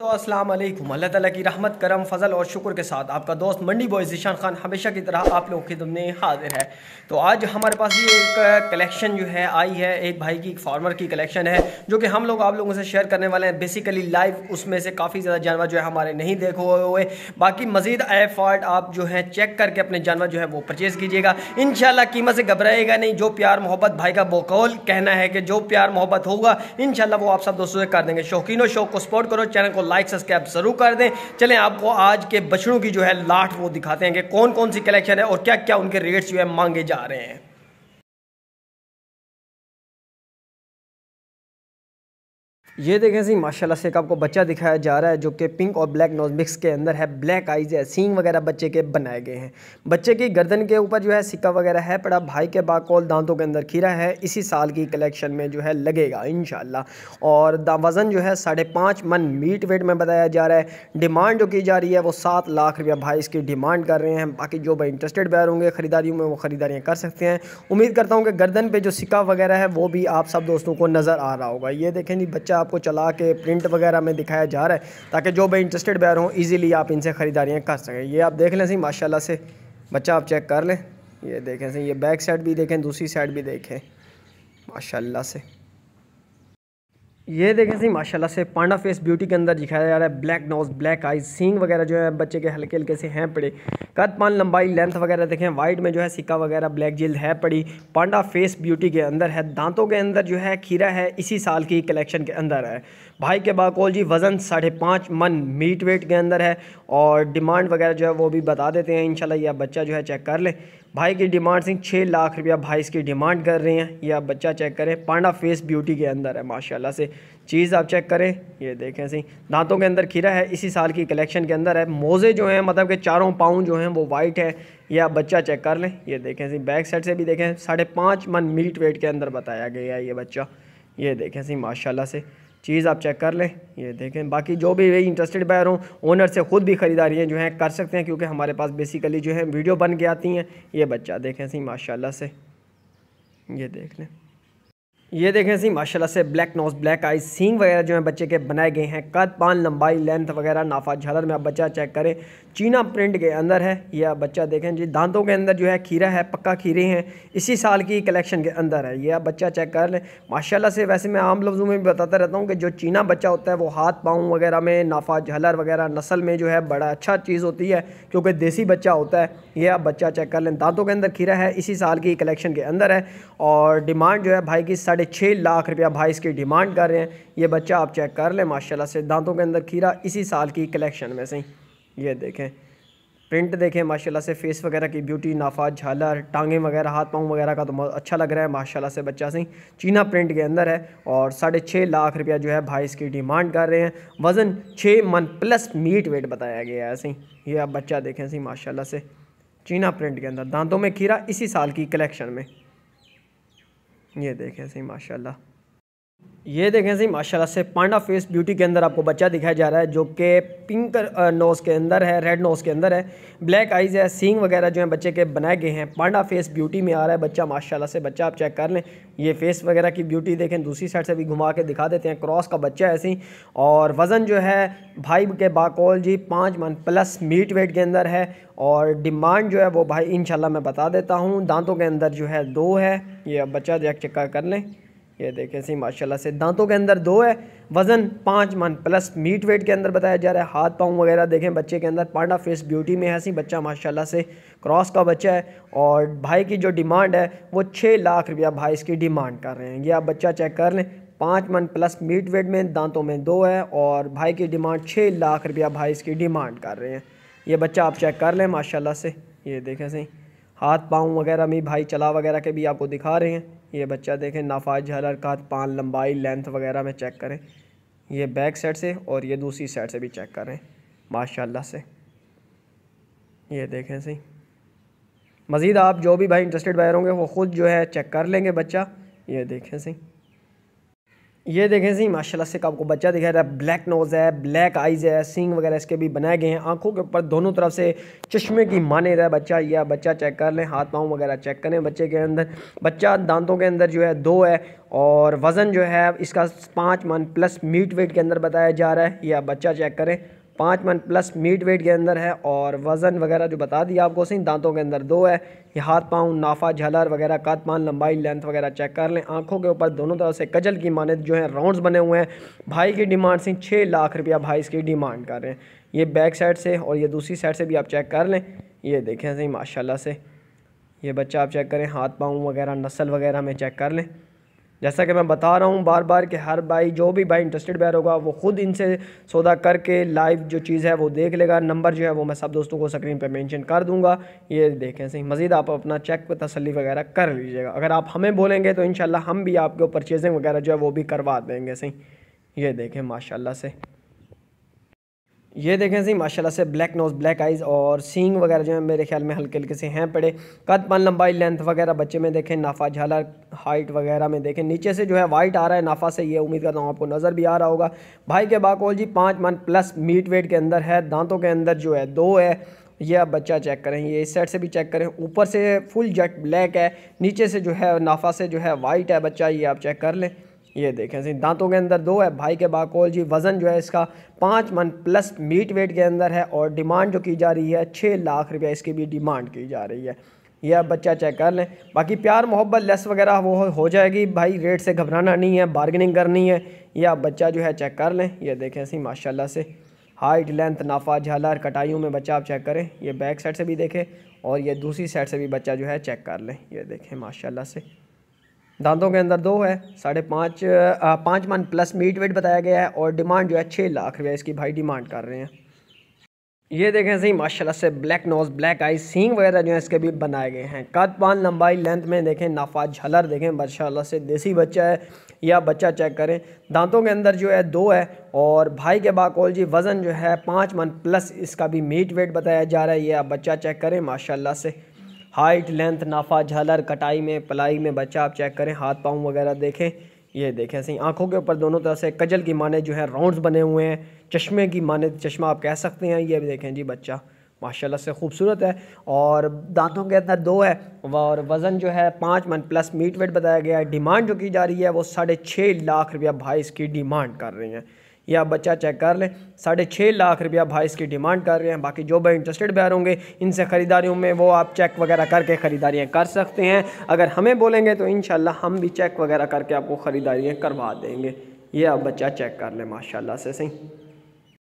तो अस्सलाम वालेकुम अल्लाह ताला की रहमत करम फजल और शुक्र के साथ आपका दोस्त मंडी बॉय जीशान खान हमेशा की तरह आप लोगों के तुमने हाजिर है तो आज हमारे पास ये एक कलेक्शन जो है आई है एक भाई की एक फार्मर की कलेक्शन है जो कि हम लोग आप लोगों से शेयर करने वाले हैं बेसिकली लाइव उसमें से काफ़ी ज़्यादा जानवर जो है हमारे नहीं देखे हुए बाकी मजीद एफर्ट आप जो है चेक करके अपने जानवर जो है वो परचेज़ कीजिएगा इन कीमत से घबराएगा नहीं जो प्यार मोहब्बत भाई का बोकौल कहना है कि जो प्यार मोहब्बत होगा इन वो आप सब दोस्तों से कर देंगे शौकीनों शौक को सपोर्ट करो चैनल को लाइक सब्सक्राइब जरूर कर दें चले आपको आज के बछड़ों की जो है लाठ वो दिखाते हैं कि कौन कौन सी कलेक्शन है और क्या क्या उनके रेट्स जो है मांगे जा रहे हैं ये देखें सी माशाल्लाह से एक आपको बच्चा दिखाया जा रहा है जो कि पिंक और ब्लैक नोज मिक्स के अंदर है ब्लैक आइज है सींग वगैरह बच्चे के बनाए गए हैं बच्चे की गर्दन के ऊपर जो है सिक्का वगैरह है पड़ा भाई के बाकौल दांतों के अंदर खीरा है इसी साल की कलेक्शन में जो है लगेगा इन और वज़न जो है साढ़े पाँच मन मीट वेट में बताया जा रहा है डिमांड जो की जा रही है वो सात लाख रुपया भाई इसकी डिमांड कर रहे हैं बाकी जो भाई इंटरेस्टेड बैर होंगे ख़रीदारी में वो ख़रीदारियाँ कर सकते हैं उम्मीद करता हूँ कि गर्दन पर जो सिक्का वगैरह है वो भी आप सब दोस्तों को नज़र आ रहा होगा ये देखें जी बच्चा आपको चला के प्रिंट वगैरह में दिखाया जा रहा है ताकि जो भी इंटरेस्टेड बैर हों ईजिली आप इनसे ख़रीदारियाँ कर सकें ये आप देख लें सही माशाला से बच्चा आप चेक कर लें ये देखें सही ये बैक साइड भी देखें दूसरी साइड भी देखें माशाला से ये देखें सही माशाल्लाह से पांडा फेस ब्यूटी के अंदर दिखाया जा रहा है ब्लैक नोज ब्लैक आईज सींग वगैरह जो है बच्चे के हल्के हल्के से हैं पड़े कद पान लंबाई लेंथ वगैरह देखें वाइट में जो है सिक्का वगैरह ब्लैक जिल्द है पड़ी पांडा फेस ब्यूटी के अंदर है दांतों के अंदर जो है खीरा है इसी साल की कलेक्शन के अंदर है भाई के बाकोल जी वज़न साढ़े पाँच मन मीट वेट के अंदर है और डिमांड वगैरह जो है वो भी बता देते हैं इन ये बच्चा जो है चेक कर लें भाई की डिमांड सिंह छः लाख रुपया भाई इसकी डिमांड कर रहे हैं ये आप बच्चा चेक करें पांडा फेस ब्यूटी के अंदर है माशाल्लाह से चीज़ आप चेक करें ये देखें सिंह दांतों के अंदर खीरा है इसी साल की कलेक्शन के अंदर है मोज़े जो हैं मतलब के चारों पाउंड जो हैं वो वाइट है ये आप बच्चा चेक कर लें ये देखें सिंह बैक साइड से भी देखें साढ़े पाँच मन मीट वेट के अंदर बताया गया है ये बच्चा ये देखें सिंह माशाला से चीज़ आप चेक कर लें ये देखें बाकी जो भी वही इंटरेस्टेड बायर हों ओनर से ख़ुद भी ख़रीदारियाँ जो हैं कर सकते हैं क्योंकि हमारे पास बेसिकली जो है वीडियो बन के आती हैं ये बच्चा देखें सही माशाल्लाह से ये देख लें ये देखें सी माशाल्लाह से ब्लैक नोज ब्लैक आई सींग वगैरह जो है बच्चे के बनाए गए हैं कद पान लंबाई लेंथ वगैरह नाफा झालर में आप बच्चा चेक करें चीना प्रिंट के अंदर है यह आप बच्चा देखें जी दांतों के अंदर जो है खीरा है पक्का खीरे हैं इसी साल की कलेक्शन के अंदर है यह आप बच्चा चेक कर लें माशाला से वैसे मैं आम लफ्ज़ों में भी बताता रहता हूँ कि जो चीना बच्चा होता है वो हाथ पाँव वगैरह में नाफा झलर वगैरह नस्ल में जो है बड़ा अच्छा चीज़ होती है क्योंकि देसी बच्चा होता है यह आप बच्चा चेक कर लें दांतों के अंदर खीरा है इसी साल की कलेक्शन के अंदर है और डिमांड जो है भाई की साढ़े छः लाख रुपया भाई इसकी डिमांड कर रहे हैं ये बच्चा आप चेक कर लें माशाला से दांतों के अंदर खीरा इसी साल की कलेक्शन में से ये देखें प्रिंट देखें माशाला से फेस वगैरह की ब्यूटी नाफात झालर टांगे वगैरह हाथ पाँव वगैरह का तो अच्छा लग रहा है माशाला से बच्चा सही चीना प्रिंट के अंदर है और साढ़े छः लाख रुपया जो है भाई इसकी डिमांड कर रहे हैं वज़न छः मन प्लस मीट वेट बताया गया है सही ये आप बच्चा देखें सही माशाला से चीना प्रिंट के अंदर दांतों में खीरा इसी साल की कलेक्शन में ये देखें सही माशाल्लाह ये देखें सही माशाल्लाह से पांडा फेस ब्यूटी के अंदर आपको बच्चा दिखाया जा रहा है जो कि पिंक नोज़ के अंदर है रेड नोज़ के अंदर है ब्लैक आइज़ है सींग वगैरह जो है बच्चे के बनाए गए हैं पांडा फेस ब्यूटी में आ रहा है बच्चा माशाल्लाह से बच्चा आप चेक कर लें ये फेस वगैरह की ब्यूटी देखें दूसरी साइड से भी घुमा के दिखा देते हैं क्रॉस का बच्चा ऐसे ही और वज़न जो है भाई के बाकौल जी पाँच मन प्लस मीट वेट के अंदर है और डिमांड जो है वो भाई इन मैं बता देता हूँ दांतों के अंदर जो है दो है ये बच्चा चेक कर लें ये देखें सही माशाल्लाह से दांतों के अंदर दो है वज़न पाँच मन प्लस मीट वेट के अंदर बताया जा रहा है हाथ पाँव वगैरह देखें बच्चे के अंदर पांडा फेस ब्यूटी में है सही बच्चा माशाल्लाह से क्रॉस का बच्चा है और भाई की जो डिमांड है वो छः लाख रुपया भाई इसकी डिमांड कर रहे हैं ये आप बच्चा चेक कर लें पाँच मन प्लस मीट वेट में दांतों में दो है और भाई की डिमांड छः लाख रुपया भाई इसकी डिमांड कर रहे हैं ये बच्चा आप चेक कर लें माशाल्लाह से ये देखें सही हाथ पाँव वगैरह में भाई चला वगैरह के भी आपको दिखा रहे हैं ये बच्चा देखें नाफाज हल हरकत पान लंबाई लेंथ वगैरह में चेक करें ये बैक साइड से और ये दूसरी साइड से भी चेक करें माशाल्लाह से ये देखें सही मज़ीद आप जो भी भाई इंटरेस्टेड बायर होंगे वो ख़ुद जो है चेक कर लेंगे बच्चा ये देखें सही ये देखें सही माशाल्लाह से आपको बच्चा दिखा रहा है ब्लैक नोज़ है ब्लैक आइज़ है सिंग वगैरह इसके भी बनाए गए हैं आंखों के ऊपर दोनों तरफ से चश्मे की माने रहा है बच्चा यह बच्चा चेक कर लें हाथ पाँव वगैरह चेक करें बच्चे के अंदर बच्चा दांतों के अंदर जो है दो है और वज़न जो है इसका पाँच मन प्लस मीट वेट के अंदर बताया जा रहा है यह बच्चा चेक करें पाँच मन प्लस मीट वेट के अंदर है और वज़न वगैरह जो बता दिया आपको सही दांतों के अंदर दो है ये हाथ पाँव नाफा झलर वगैरह कद पान लंबाई लेंथ वगैरह चेक कर लें आंखों के ऊपर दोनों तरफ से कजल की माने जो है राउंड्स बने हुए हैं भाई की डिमांड से छः लाख रुपया भाई इसकी डिमांड कर रहे हैं ये बैक साइड से और ये दूसरी साइड से भी आप चेक कर लें ये देखें सही माशाला से ये बच्चा आप चेक करें हाथ पाँव वगैरह नस्ल वगैरह में चेक कर लें जैसा कि मैं बता रहा हूँ बार बार कि हर भाई जो भी भाई इंटरेस्टेड बैर होगा वो खुद इनसे सौदा करके लाइव जो चीज़ है वो देख लेगा नंबर जो है वो मैं सब दोस्तों को स्क्रीन पर मैंशन कर दूँगा ये देखें सही मज़ीद आप अपना चेक तसली वगैरह कर लीजिएगा अगर आप हमें बोलेंगे तो इन हम भी आपको परचेजिंग वगैरह जो है वो भी करवा देंगे सही ये देखें माशाला से ये देखें सही माशाल्लाह से ब्लैक नोज़ ब्लैक आइज़ और सींग वगैरह जो है मेरे ख्याल में हल्के हल्के से हैं पड़े कद पन लंबाई लेंथ वगैरह बच्चे में देखें नाफा झाला हाइट वगैरह में देखें नीचे से जो है वाइट आ रहा है नाफा से ये उम्मीद करता हूँ आपको नज़र भी आ रहा होगा भाई के बाकोल जी पाँच मन प्लस मीट वेट के अंदर है दांतों के अंदर जो है दो है ये आप बच्चा चेक करें ये इस साइड से भी चेक करें ऊपर से फुल जेट ब्लैक है नीचे से जो है नाफा से जो है वाइट है बच्चा ये आप चेक कर लें ये देखें सिंह दांतों के अंदर दो है भाई के बाकोल जी वज़न जो है इसका पाँच मन प्लस मीट वेट के अंदर है और डिमांड जो की जा रही है छः लाख रुपया इसकी भी डिमांड की जा रही है यह आप बच्चा चेक कर लें बाकी प्यार मोहब्बत लेस वगैरह वो हो जाएगी भाई रेट से घबराना नहीं है बार्गनिंग करनी है यह आप बच्चा जो है चेक कर लें यह देखें सिंह माशाल्लाह से हाइट लेंथ नाफा झालर कटाइयों में बच्चा आप चेक करें ये बैक साइड से भी देखें और ये दूसरी साइड से भी बच्चा जो है चेक कर लें ये देखें माशाल्लाह से दांतों के अंदर दो है साढ़े पाँच पाँच मन प्लस मीट वेट बताया गया है और डिमांड जो है छः लाख रुपया इसकी भाई डिमांड कर रहे हैं ये देखें सही माशाल्लाह से ब्लैक नोज़ ब्लैक आई सींग वगैरह जो है इसके भी बनाए गए हैं कद पान लंबाई लेंथ में देखें नाफा झलर देखें माशाल्लाह से देसी बच्चा है या बच्चा चेक करें दांतों के अंदर जो है दो है और भाई के बाकोल जी वज़न जो है पाँच मन प्लस इसका भी मीट वेट बताया जा रहा है यह बच्चा चेक करें माशाला से हाइट लेंथ नाफा झालर कटाई में पलाई में बच्चा आप चेक करें हाथ पाँव वगैरह देखें ये देखें सही आँखों के ऊपर दोनों तरह से कजल की माने जो है राउंड्स बने हुए हैं चश्मे की माने चश्मा आप कह सकते हैं ये देखें जी बच्चा माशाल्लाह से खूबसूरत है और दांतों के अंदर दो है और वज़न जो है पाँच मन प्लस मीट वेट बताया गया है डिमांड जो की जा रही है वो साढ़े छः लाख रुपया भाई इसकी डिमांड कर रहे हैं ये आप बच्चा चेक कर लें साढ़े छः लाख रुपया भाई इसकी डिमांड कर रहे हैं बाकी जो भाई इंटरेस्टेड बैर होंगे इनसे ख़रीदारियों में वो आप चेक वगैरह करके ख़रीदारियाँ कर सकते हैं अगर हमें बोलेंगे तो इन हम भी चेक वगैरह करके आपको ख़रीदारियाँ करवा देंगे ये आप बच्चा चेक कर लें माशाला से सही